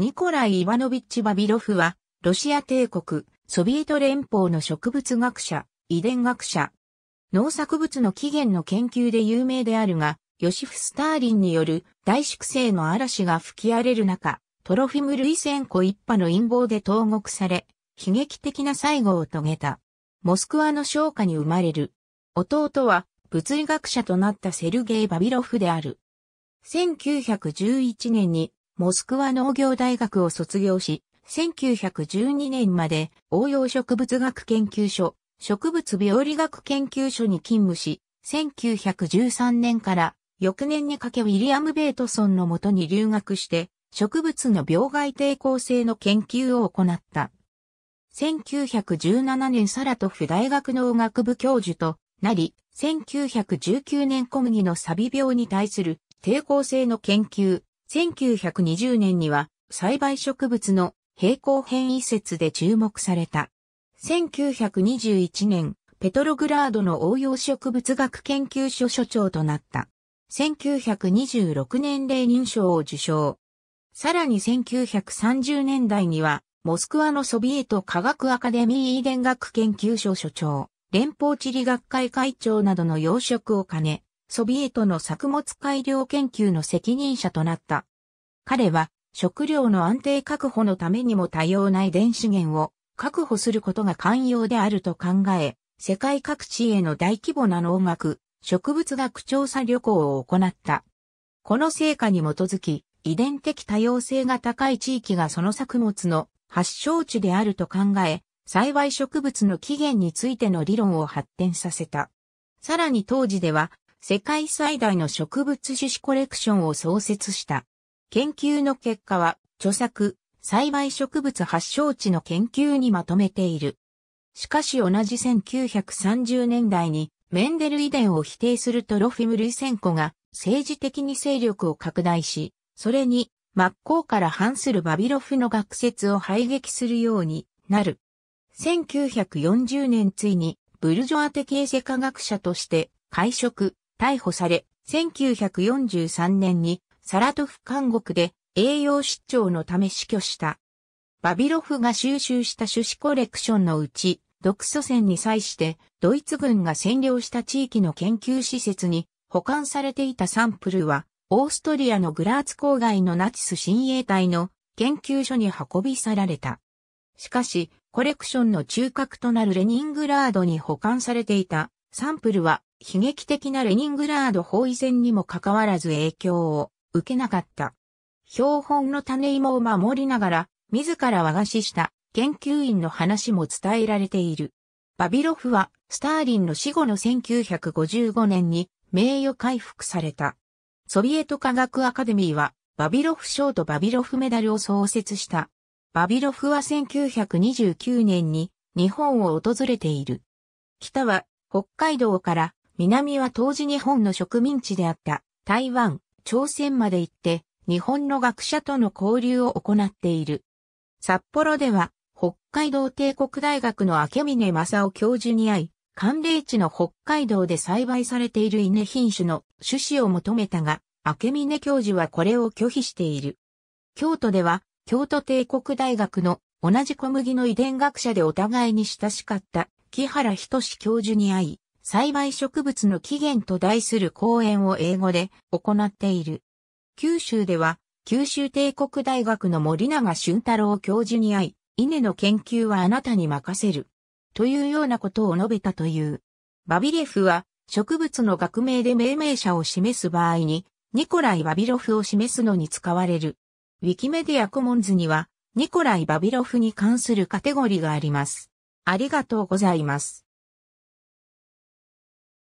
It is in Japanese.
ニコライ・イワノビッチ・バビロフは、ロシア帝国、ソビエト連邦の植物学者、遺伝学者。農作物の起源の研究で有名であるが、ヨシフ・スターリンによる大粛清の嵐が吹き荒れる中、トロフィム・ルイセンコ一派の陰謀で投獄され、悲劇的な最後を遂げた。モスクワの商家に生まれる。弟は物理学者となったセルゲイ・バビロフである。1911年にモスクワ農業大学を卒業し、1912年まで応用植物学研究所、植物病理学研究所に勤務し、1913年から翌年にかけウィリアム・ベイトソンのもとに留学して、植物の病害抵抗性の研究を行った。1917年サラトフ大学農学部教授となり、1919年小麦のサビ病に対する抵抗性の研究、1920年には栽培植物の平行変異説で注目された。1921年、ペトログラードの応用植物学研究所所長となった。1926年レ認ニ賞を受賞。さらに1930年代には、モスクワのソビエト科学アカデミー遺伝学研究所所長、連邦地理学会会長などの要職を兼ね、ソビエトの作物改良研究の責任者となった。彼は、食料の安定確保のためにも多様な遺伝資源を確保することが肝要であると考え、世界各地への大規模な農学、植物学調査旅行を行った。この成果に基づき、遺伝的多様性が高い地域がその作物の発祥地であると考え、栽培植物の起源についての理論を発展させた。さらに当時では世界最大の植物種子コレクションを創設した。研究の結果は、著作、栽培植物発祥地の研究にまとめている。しかし同じ1930年代に、メンデル遺伝を否定するとロフィム・ルイセンコが政治的に勢力を拡大し、それに真っ向から反するバビロフの学説を排撃するようになる。1940年ついにブルジョア的エセ科学者として会食、逮捕され、1943年にサラトフ監獄で栄養失調のため死去した。バビロフが収集した種子コレクションのうち、独祖戦に際してドイツ軍が占領した地域の研究施設に保管されていたサンプルは、オーストリアのグラーツ郊外のナチス親衛隊の研究所に運び去られた。しかし、コレクションの中核となるレニングラードに保管されていたサンプルは悲劇的なレニングラード包囲戦にもかかわらず影響を受けなかった。標本の種芋を守りながら、自ら和菓子した研究員の話も伝えられている。バビロフは、スターリンの死後の1955年に名誉回復された。ソビエト科学アカデミーは、バビロフ賞とバビロフメダルを創設した。バビロフは1929年に日本を訪れている。北は北海道から南は当時日本の植民地であった台湾、朝鮮まで行って日本の学者との交流を行っている。札幌では北海道帝国大学の明峰正夫教授に会い、寒冷地の北海道で栽培されている稲品種の種子を求めたが、明峰教授はこれを拒否している。京都では京都帝国大学の同じ小麦の遺伝学者でお互いに親しかった木原仁教授に会い、栽培植物の起源と題する講演を英語で行っている。九州では、九州帝国大学の森永俊太郎教授に会い、稲の研究はあなたに任せる。というようなことを述べたという。バビレフは、植物の学名で命名者を示す場合に、ニコライ・バビロフを示すのに使われる。ウィキメディアコモンズには、ニコライ・バビロフに関するカテゴリがあります。ありがとうございます。